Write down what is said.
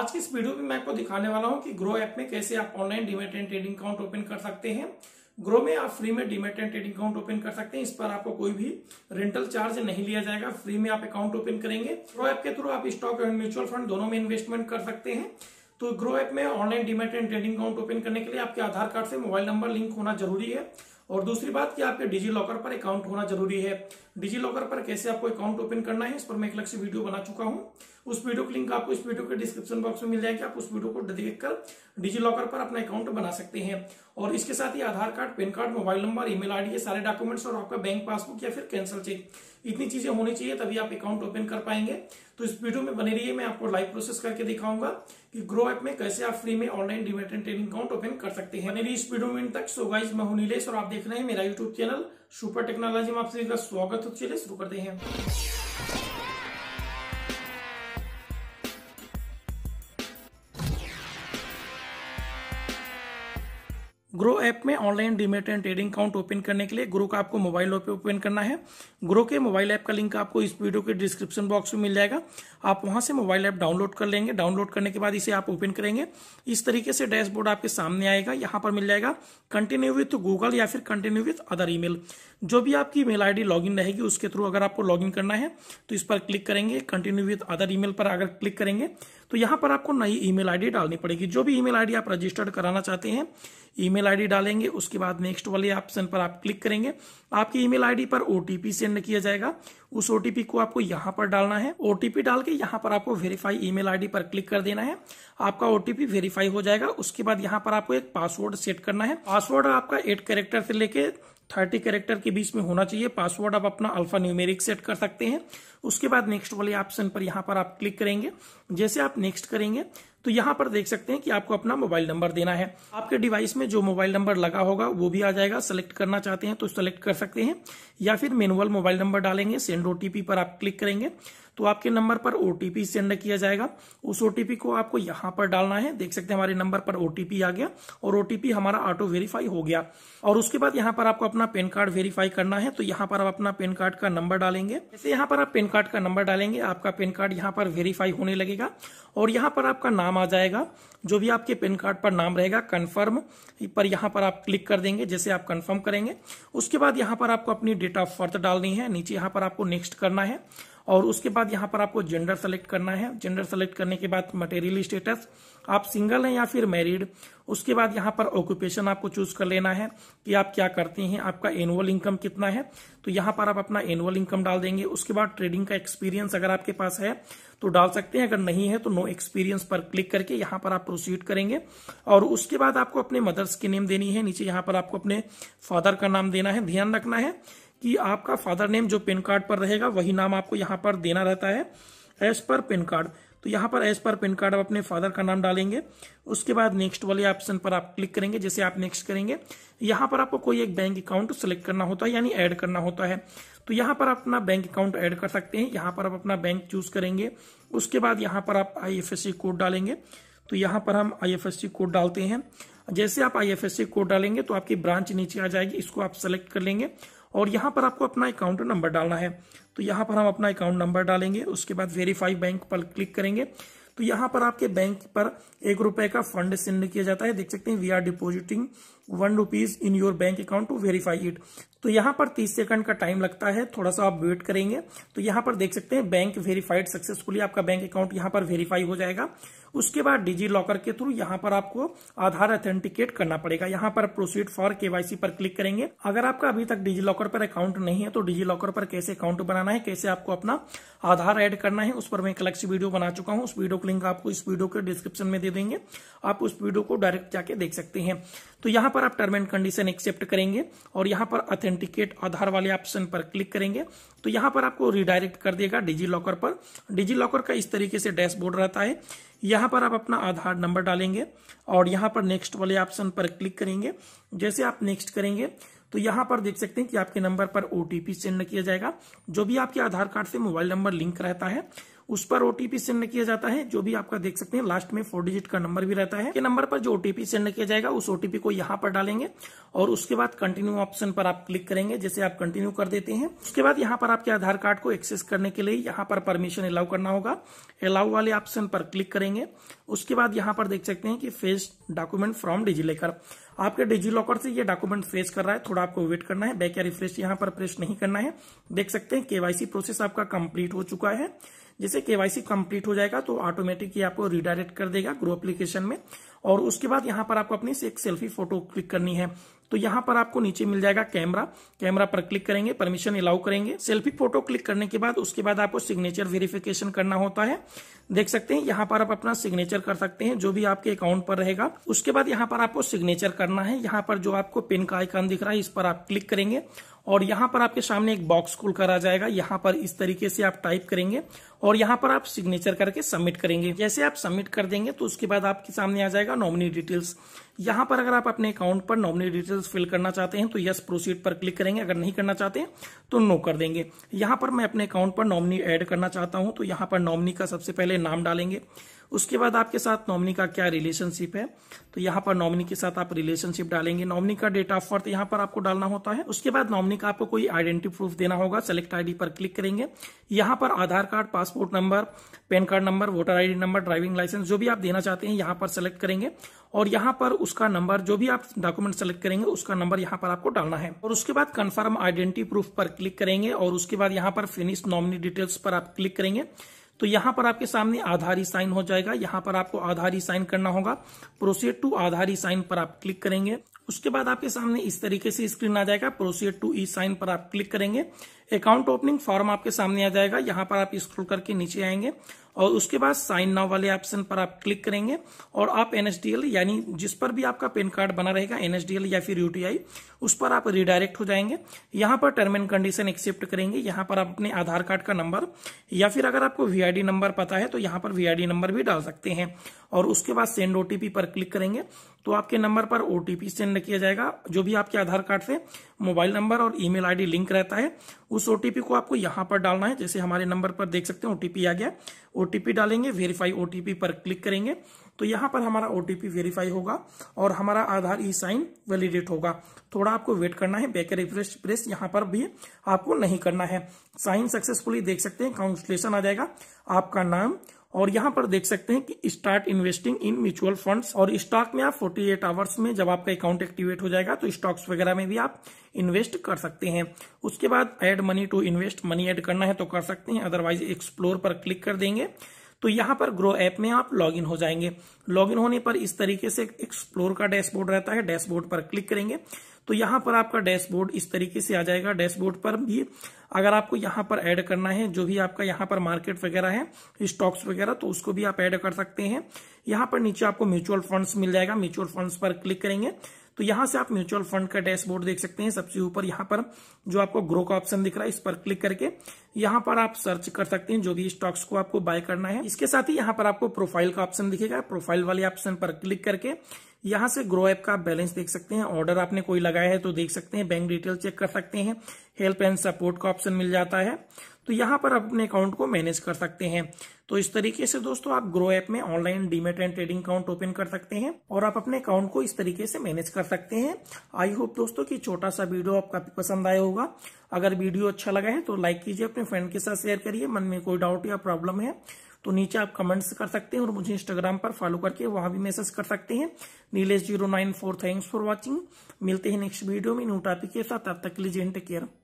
आज की इस वीडियो में मैं आपको दिखाने वाला हूं कि ग्रो ऐप में कैसे आप online demat and trading account open कर सकते हैं ग्रो में आप फ्री में demat and trading account open कर सकते हैं इस पर आपको कोई भी रेंटल चार्ज नहीं लिया जाएगा फ्री में आप अकाउंट ओपन करेंगे ग्रो ऐप के थ्रू आप स्टॉक एंड म्यूचुअल फंड दोनों में इन्वेस्टमेंट कर सकते हैं तो ग्रो ऐप में online demat and trading account open करने के लिए आपके आधार कार्ड से मोबाइल नंबर लिंक होना जरूरी है और दूसरी बात कि आपके डिजी लॉकर पर अकाउंट होना जरूरी है डिजी लॉकर पर कैसे आपको अकाउंट ओपन करना है इस पर मैं एक से वीडियो बना चुका हूं उस वीडियो का लिंक आपको इस वीडियो के डिस्क्रिप्शन बॉक्स में मिल जाएगी आप उस वीडियो को देखकर डिजी लॉकर पर अपना अकाउंट बना सकते हैं और इसके साथ ही Aadhaar card PAN card mobile number email ID ये सारे डॉक्यूमेंट्स और आपका बैंक पासबुक या फिर कैंसिल चेक इतनी चीजें होनी चाहिए तभी आप अकाउंट ओपन कर पाएंगे तो इस वीडियो में बने रहिए मैं आपको लाइव प्रोसेस करके दिखाऊंगा कि ग्रो ऐप में कैसे आप फ्री में online demat and trading account open कर सकते हैं इस वीडियो में तक सो गाइज मैं हूं नीलेष और आप देख रहे हैं मेरा यूट्यूब चैनल सुपर टेक्नोलॉजी में आप सभी का स्वागत है चलिए शुरू करते हैं ग्रो ऐप में online demat and trading account open करने के लिए ग्रो का आपको मोबाइल ऐप ओपन करना है ग्रो के मोबाइल ऐप का लिंक आपको इस वीडियो के डिस्क्रिप्शन बॉक्स में मिल जाएगा आप वहां से मोबाइल ऐप डाउनलोड कर लेंगे डाउनलोड करने के बाद इसे आप ओपन करेंगे इस तरीके से डैशबोर्ड आपके सामने आएगा यहाँ पर मिल जाएगा कंटिन्यू विथ गूगल या फिर कंटिन्यू विथ अदर ईमेल जो भी आपकी ईमेल आईडी लॉगिन रहेगी उसके थ्रू अगर आपको लॉगिन करना है तो इस पर क्लिक करेंगे कंटिन्यू विथ अदर ईमेल पर अगर क्लिक करेंगे तो यहाँ पर आपको नई ईमेल आईडी डालनी पड़ेगी जो भी ईमेल आईडी आप रजिस्टर्ड कराना चाहते हैं ईमेल आईडी डालेंगे उसके बाद नेक्स्ट वाले ऑप्शन पर आप क्लिक करेंगे आपकी ईमेल आईडी पर ओटीपी सेंड किया जाएगा उस ओटीपी को आपको यहां पर डालना है ओटीपी डाल के यहां पर आपको वेरीफाई ईमेल आईडी पर क्लिक कर देना है आपका ओटीपी वेरीफाई हो जाएगा उसके बाद यहाँ पर आपको एक पासवर्ड सेट करना है पासवर्ड आपका एट करेक्टर से लेके थर्टी कैरेक्टर के बीच में होना चाहिए पासवर्ड आप अपना अल्फा न्यूमेरिक सेट कर सकते हैं उसके बाद नेक्स्ट वाले ऑप्शन पर यहाँ पर आप क्लिक करेंगे जैसे आप नेक्स्ट करेंगे तो यहाँ पर देख सकते हैं कि आपको अपना मोबाइल नंबर देना है आपके डिवाइस में जो मोबाइल नंबर लगा होगा वो भी आ जाएगा सेलेक्ट करना चाहते हैं तो सेलेक्ट कर सकते हैं या फिर मेनुअल मोबाइल नंबर डालेंगे सेंड ओटीपी पर आप क्लिक करेंगे तो आपके नंबर पर ओटीपी सेंड किया जाएगा उस ओटीपी को आपको यहां पर डालना है देख सकते हैं हमारे नंबर पर ओटीपी आ गया और ओटीपी हमारा ऑटो वेरीफाई हो गया और उसके बाद यहाँ पर आपको अपना पेन कार्ड वेरीफाई करना है तो यहाँ पर आप अपना पेन कार्ड का नंबर डालेंगे जैसे यहाँ पर आप पेन कार्ड का नंबर डालेंगे आपका पेन कार्ड यहाँ पर वेरीफाई होने लगेगा और यहाँ पर आपका नाम आ जाएगा जो भी आपके पेन कार्ड पर नाम रहेगा कन्फर्म पर यहाँ पर आप क्लिक कर देंगे जैसे आप कन्फर्म करेंगे उसके बाद यहाँ पर आपको अपनी डेट ऑफ बर्थ डालनी है नीचे यहाँ पर आपको नेक्स्ट करना है और उसके बाद यहाँ पर आपको जेंडर सेलेक्ट करना है जेंडर सेलेक्ट करने के बाद मटेरियल स्टेटस आप सिंगल हैं या फिर मैरिड उसके बाद यहाँ पर ऑक्यूपेशन आपको चूज कर लेना है कि आप क्या करते हैं आपका एनुअल इनकम कितना है तो यहाँ पर आप अपना एनुअल इनकम डाल देंगे उसके बाद ट्रेडिंग का एक्सपीरियंस अगर आपके पास है तो डाल सकते हैं अगर नहीं है तो नो एक्सपीरियंस पर क्लिक करके यहाँ पर आप प्रोसीड करेंगे और उसके बाद आपको अपने मदर्स की नेम देनी है नीचे यहाँ पर आपको अपने फादर का नाम देना है ध्यान रखना है कि आपका फादर नेम जो पेन कार्ड पर रहेगा वही नाम आपको यहाँ पर देना रहता है एज पर पेन कार्ड तो यहाँ पर एज पर पेन कार्ड आप अपने फादर का नाम डालेंगे उसके बाद नेक्स्ट वाले ऑप्शन पर आप क्लिक करेंगे जैसे आप नेक्स्ट करेंगे यहाँ पर आपको कोई एक बैंक अकाउंट सेलेक्ट करना होता है यानी ऐड करना होता है तो यहाँ पर आप अपना बैंक अकाउंट ऐड कर सकते हैं यहाँ पर आप अपना बैंक चूज करेंगे उसके बाद यहाँ पर आप आई कोड डालेंगे तो यहाँ पर हम आई कोड डालते हैं जैसे आप आई कोड डालेंगे तो आपकी ब्रांच नीचे आ जाएगी इसको आप सेलेक्ट कर लेंगे और यहाँ पर आपको अपना अकाउंट नंबर डालना है तो यहाँ पर हम अपना अकाउंट नंबर डालेंगे उसके बाद वेरीफाई बैंक पर क्लिक करेंगे तो यहाँ पर आपके बैंक पर एक रुपए का फंड सेंड किया जाता है देख सकते हैं we are depositing one rupees in your bank account to verify it तो यहाँ पर तीस सेकंड का टाइम लगता है थोड़ा सा आप वेट करेंगे तो यहाँ पर देख सकते हैं बैंक वेरीफाइड सक्सेसफुली आपका बैंक अकाउंट यहाँ पर वेरीफाई हो जाएगा उसके बाद डिजी लॉकर के थ्रू यहाँ पर आपको आधार ऑथेंटिकेट करना पड़ेगा यहाँ पर प्रोसीड फॉर केवाईसी पर क्लिक करेंगे अगर आपका अभी तक डिजी लॉकर पर अकाउंट नहीं है तो डिजी लॉकर पर कैसे अकाउंट बनाना है कैसे आपको अपना आधार एड करना है उस पर मैं एक अलग वीडियो बना चुका हूँ उस वीडियो को लिंक आपको इस वीडियो के डिस्क्रिप्शन में दे देंगे आप उस वीडियो को डायरेक्ट जाके देख सकते हैं तो यहां पर आप टर्म एंड कंडीशन एक्सेप्ट करेंगे और यहां पर ऑथेंटिकेट आधार वाले ऑप्शन पर क्लिक करेंगे तो यहां पर आपको रिडायरेक्ट कर देगा डिजी लॉकर पर डिजी लॉकर का इस तरीके से डैशबोर्ड रहता है यहाँ पर आप अपना आधार नंबर डालेंगे और यहाँ पर नेक्स्ट वाले ऑप्शन पर क्लिक करेंगे जैसे आप नेक्स्ट करेंगे तो यहाँ पर देख सकते हैं कि आपके नंबर पर ओटीपी सेंड किया जाएगा जो भी आपके आधार कार्ड से मोबाइल नंबर लिंक रहता है उस पर ओटीपी सेंड किया जाता है जो भी आपका देख सकते हैं लास्ट में फोर डिजिट का नंबर भी रहता है के नंबर पर जो ओटीपी सेंड किया जाएगा उस ओटीपी को यहाँ पर डालेंगे और उसके बाद कंटिन्यू ऑप्शन पर आप क्लिक करेंगे जैसे आप कंटिन्यू कर देते हैं उसके बाद यहाँ पर आपके आधार कार्ड को एक्सेस करने के लिए यहाँ पर परमिशन अलाउ करना होगा अलाउ वाले ऑप्शन पर क्लिक करेंगे उसके बाद यहाँ पर देख सकते हैं कि फेस डॉक्यूमेंट फ्रॉम डिजीलॉकर आपके डिजी लॉकर से ये डॉक्यूमेंट फेस कर रहा है थोड़ा आपको वेट करना है बैक या रिफ्रेश यहाँ पर प्रेस नहीं करना है देख सकते हैं केवाईसी प्रोसेस आपका कंप्लीट हो चुका है जैसे केवाईसी कंप्लीट हो जाएगा तो ऑटोमेटिक ये आपको रिडायरेक्ट कर देगा ग्रो एप्लीकेशन में और उसके बाद यहाँ पर आपको अपनी से एक सेल्फी फोटो क्लिक करनी है तो यहाँ पर आपको नीचे मिल जाएगा कैमरा कैमरा पर क्लिक करेंगे परमिशन अलाउ करेंगे सेल्फी फोटो क्लिक करने के बाद उसके बाद आपको सिग्नेचर वेरिफिकेशन करना होता है देख सकते हैं यहाँ पर आप अपना सिग्नेचर कर सकते हैं जो भी आपके अकाउंट पर रहेगा उसके बाद यहाँ पर आपको सिग्नेचर करना है यहाँ पर जो आपको पिन का आइकन दिख रहा है इस पर आप क्लिक करेंगे और यहाँ पर आपके सामने एक बॉक्स खुल कर आ जाएगा यहाँ पर इस तरीके से आप टाइप करेंगे और यहाँ पर आप सिग्नेचर करके सबमिट करेंगे जैसे आप सबमिट कर देंगे तो उसके बाद आपके सामने आ जाएगा नॉमिनी डिटेल्स यहाँ पर अगर आप अपने अकाउंट पर नॉमिनी डिटेल्स फिल करना चाहते हैं तो यस प्रोसीड पर क्लिक करेंगे अगर नहीं करना चाहते हैं तो नो कर देंगे यहाँ पर मैं अपने अकाउंट पर नॉमिनी एड करना चाहता हूँ तो यहाँ पर नॉमिनी का सबसे पहले नाम डालेंगे उसके बाद आपके साथ नॉमिनी का क्या रिलेशनशिप है तो यहाँ पर नॉमिनी के साथ आप रिलेशनशिप डालेंगे नॉमिनी का डेट ऑफ बर्थ यहाँ पर आपको डालना होता है उसके बाद नॉमिनी का आपको कोई आइडेंटिटी प्रूफ देना होगा सेलेक्ट आईडी पर क्लिक करेंगे यहाँ पर Aadhaar card passport number PAN card number voter ID number driving license जो भी आप देना चाहते हैं यहाँ पर सेलेक्ट करेंगे और यहाँ पर उसका नंबर जो भी आप डॉक्यूमेंट सेलेक्ट करेंगे उसका नंबर यहाँ पर आपको डालना है और उसके बाद कन्फर्म आइडेंटिटी प्रूफ पर क्लिक करेंगे और उसके बाद यहाँ पर फिनिश नॉमिनी डिटेल्स पर आप क्लिक करेंगे तो यहां पर आपके सामने आधारी साइन हो जाएगा यहां पर आपको आधारी साइन करना होगा प्रोसीड टू आधारी साइन पर आप क्लिक करेंगे उसके बाद आपके सामने इस तरीके से स्क्रीन आ जाएगा प्रोसीड टू ई साइन पर आप क्लिक करेंगे अकाउंट ओपनिंग फॉर्म आपके सामने आ जाएगा यहाँ पर आप स्क्रोल करके नीचे आएंगे और उसके बाद साइन नाउ वाले ऑप्शन पर आप क्लिक करेंगे और आप एनएसडीएल यानी जिस पर भी आपका पेन कार्ड बना रहेगा एनएसडीएल या फिर यूटीआई उस पर आप रिडायरेक्ट हो जाएंगे यहाँ पर टर्म एंड कंडीशन एक्सेप्ट करेंगे यहाँ पर आप अपने आधार कार्ड का नंबर या फिर अगर आपको वीआईडी नंबर पता है तो यहाँ पर वीआईडी नंबर भी डाल सकते हैं और उसके बाद सेंड ओटीपी पर क्लिक करेंगे तो आपके नंबर पर ओटीपी सेंड किया जाएगा जो भी आपके आधार कार्ड से मोबाइल नंबर और ईमेल आईडी लिंक रहता है उस ओटीपी को आपको यहां पर डालना है जैसे हमारे नंबर पर देख सकते हैं ओटीपी आ गया ओटीपी डालेंगे वेरीफाई ओटीपी पर क्लिक करेंगे तो यहाँ पर हमारा ओटीपी वेरीफाई होगा और हमारा आधार ई साइन वैलिडेट होगा थोड़ा आपको वेट करना है बैक रिफ्रेश प्रेस यहाँ पर भी आपको नहीं करना है साइन सक्सेसफुली देख सकते हैं काउंसलेशन आ जाएगा आपका नाम और यहां पर देख सकते हैं कि start investing in mutual funds और स्टॉक में आप 48 आवर्स में जब आपका अकाउंट एक्टिवेट हो जाएगा तो स्टॉक्स वगैरह में भी आप इन्वेस्ट कर सकते हैं उसके बाद add money to invest money add करना है तो कर सकते हैं अदरवाइज एक्सप्लोर पर क्लिक कर देंगे तो यहाँ पर ग्रो ऐप में आप लॉगिन हो जाएंगे लॉगिन होने पर इस तरीके से एक्सप्लोर का डैशबोर्ड रहता है डैशबोर्ड पर क्लिक करेंगे तो यहाँ पर आपका डैशबोर्ड इस तरीके से आ जाएगा डैशबोर्ड पर भी अगर आपको यहाँ पर ऐड करना है जो भी आपका यहाँ पर मार्केट वगैरह है स्टॉक्स वगैरह तो उसको भी आप ऐड कर सकते हैं यहाँ पर नीचे आपको म्यूचुअल फंड्स मिल जाएगा म्यूचुअल फंड्स पर क्लिक करेंगे तो यहां से आप म्यूचुअल फंड का डैशबोर्ड देख सकते हैं सबसे ऊपर यहां पर जो आपको ग्रो का ऑप्शन दिख रहा है इस पर क्लिक करके यहां पर आप सर्च कर सकते हैं जो भी स्टॉक्स को आपको बाय करना है इसके साथ ही यहां पर आपको प्रोफाइल का ऑप्शन दिखेगा प्रोफाइल वाले ऑप्शन पर क्लिक करके यहां से ग्रो ऐप का बैलेंस देख सकते हैं ऑर्डर आपने कोई लगाया है तो देख सकते हैं बैंक डिटेल चेक कर सकते हैं हेल्प एंड सपोर्ट का ऑप्शन मिल जाता है तो यहां पर आप अपने अकाउंट को मैनेज कर सकते हैं तो इस तरीके से दोस्तों आप ग्रो ऐप में online demat and trading account open कर सकते हैं और आप अपने अकाउंट को इस तरीके से मैनेज कर सकते हैं आई होप दोस्तों कि छोटा सा वीडियो आपका पसंद आया होगा अगर वीडियो अच्छा लगा है तो लाइक कीजिए अपने फ्रेंड के साथ शेयर करिए मन में कोई डाउट या प्रॉब्लम है तो नीचे आप कमेंट्स कर सकते हैं और मुझे इंस्टाग्राम पर फॉलो करके वहां भी मैसेज कर सकते हैं Nilesh zero nine four thanks for watching मिलते हैं नेक्स्ट वीडियो में न्यू टॉपिक के साथ तब तक लीजिए टेक केयर